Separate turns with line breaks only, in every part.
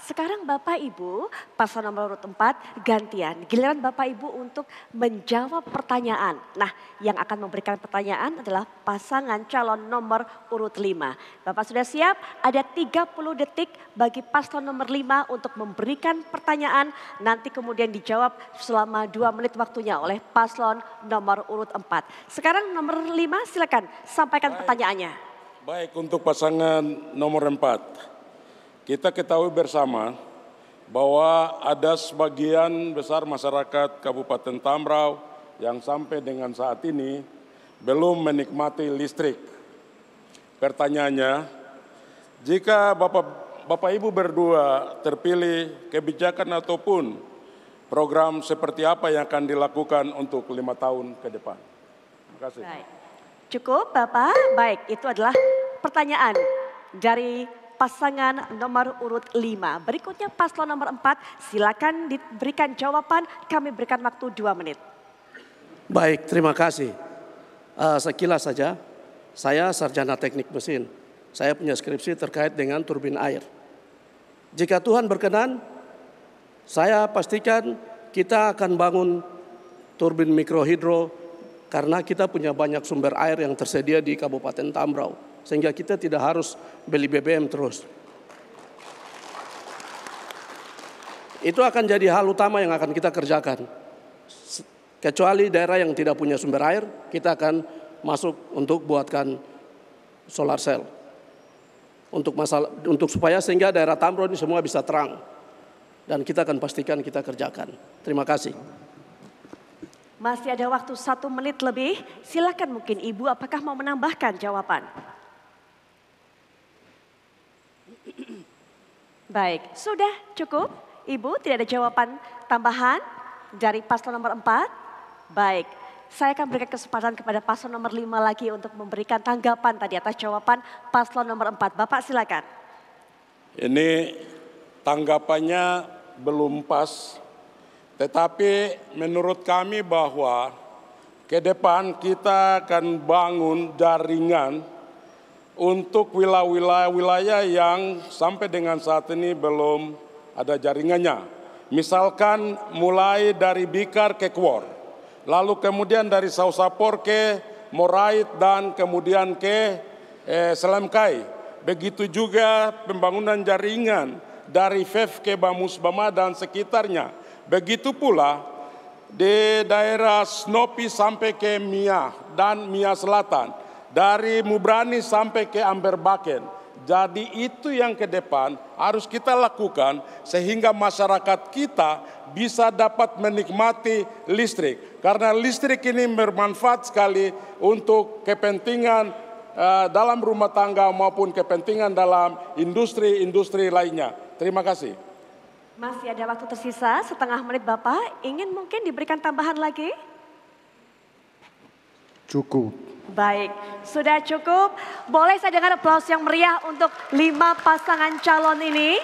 Sekarang Bapak Ibu, pasal nomor urut 4 gantian. Giliran Bapak Ibu untuk menjawab pertanyaan. Nah, yang akan memberikan pertanyaan adalah pasangan calon nomor urut 5. Bapak sudah siap? Ada 30 detik bagi paslon nomor 5 untuk memberikan pertanyaan. Nanti kemudian dijawab selama 2 menit waktunya oleh paslon nomor urut 4. Sekarang nomor 5 silakan sampaikan Baik. pertanyaannya.
Baik, untuk pasangan nomor 4. Kita ketahui bersama bahwa ada sebagian besar masyarakat Kabupaten Tamrau yang sampai dengan saat ini belum menikmati listrik. Pertanyaannya, jika Bapak Bapak Ibu berdua terpilih kebijakan ataupun program seperti apa yang akan dilakukan untuk lima tahun ke depan? Terima
kasih. Baik. Cukup Bapak? Baik, itu adalah pertanyaan dari pasangan nomor urut 5. Berikutnya paslon nomor 4, silakan diberikan jawaban, kami berikan waktu 2 menit.
Baik, terima kasih. Uh, sekilas saja, saya sarjana teknik mesin. Saya punya skripsi terkait dengan turbin air. Jika Tuhan berkenan, saya pastikan kita akan bangun turbin mikrohidro karena kita punya banyak sumber air yang tersedia di Kabupaten Tambrau sehingga kita tidak harus beli BBM terus. Itu akan jadi hal utama yang akan kita kerjakan. Kecuali daerah yang tidak punya sumber air, kita akan masuk untuk buatkan solar cell. Untuk masalah untuk supaya sehingga daerah Tamron ini semua bisa terang. Dan kita akan pastikan kita kerjakan. Terima kasih.
Masih ada waktu satu menit lebih. Silakan mungkin Ibu apakah mau menambahkan jawaban? Baik, sudah cukup? Ibu tidak ada jawaban tambahan dari paslon nomor 4? Baik, saya akan berikan kesempatan kepada paslon nomor 5 lagi untuk memberikan tanggapan tadi atas jawaban paslon nomor 4. Bapak silakan.
Ini tanggapannya belum pas, tetapi menurut kami bahwa ke depan kita akan bangun jaringan untuk wilayah-wilayah yang sampai dengan saat ini belum ada jaringannya. Misalkan mulai dari Bikar ke Kuor, lalu kemudian dari Sausapor ke Morait dan kemudian ke eh, Selamkai. Begitu juga pembangunan jaringan dari FEF ke Bamus Bama dan sekitarnya. Begitu pula di daerah Snopi sampai ke Mia dan Mia Selatan dari Mubrani sampai ke Amberbaken. Jadi itu yang ke depan harus kita lakukan sehingga masyarakat kita bisa dapat menikmati listrik. Karena listrik ini bermanfaat sekali untuk kepentingan eh, dalam rumah tangga maupun kepentingan dalam industri-industri lainnya. Terima kasih.
Masih ada waktu tersisa setengah menit Bapak. Ingin mungkin diberikan tambahan lagi? Cukup. Baik, sudah cukup. Boleh saya dengar aplaus yang meriah untuk lima pasangan calon ini?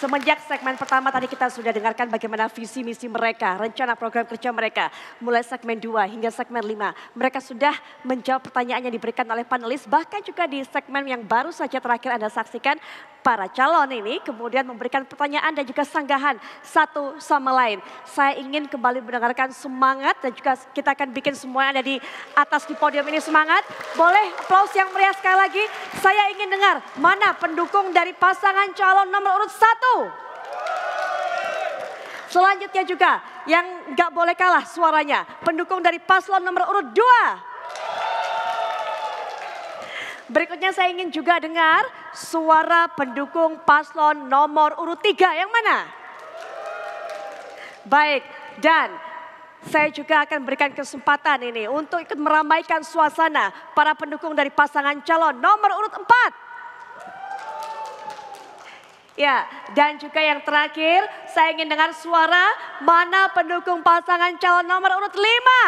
Semenjak segmen pertama tadi kita sudah dengarkan bagaimana visi misi mereka, rencana program kerja mereka, mulai segmen 2 hingga segmen 5. Mereka sudah menjawab pertanyaan yang diberikan oleh panelis, bahkan juga di segmen yang baru saja terakhir Anda saksikan, para calon ini kemudian memberikan pertanyaan dan juga sanggahan satu sama lain. Saya ingin kembali mendengarkan semangat dan juga kita akan bikin semua ada di atas di podium ini semangat. Boleh aplaus yang meriah sekali lagi. Saya ingin dengar mana pendukung dari pasangan calon nomor urut satu. Wow. Selanjutnya juga yang nggak boleh kalah suaranya. Pendukung dari paslon nomor urut dua. Berikutnya saya ingin juga dengar suara pendukung paslon nomor urut tiga Yang mana? Baik, dan saya juga akan berikan kesempatan ini untuk ikut meramaikan suasana para pendukung dari pasangan calon nomor urut empat. Ya, dan juga yang terakhir saya ingin dengar suara mana pendukung pasangan calon nomor urut lima.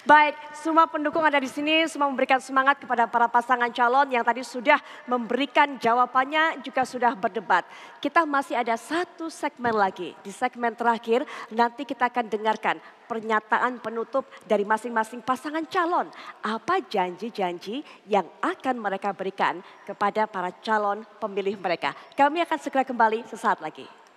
Baik, semua pendukung ada di sini, semua memberikan semangat kepada para pasangan calon yang tadi sudah memberikan jawabannya, juga sudah berdebat. Kita masih ada satu segmen lagi. Di segmen terakhir, nanti kita akan dengarkan pernyataan penutup dari masing-masing pasangan calon. Apa janji-janji yang akan mereka berikan kepada para calon pemilih mereka. Kami akan segera kembali sesaat lagi.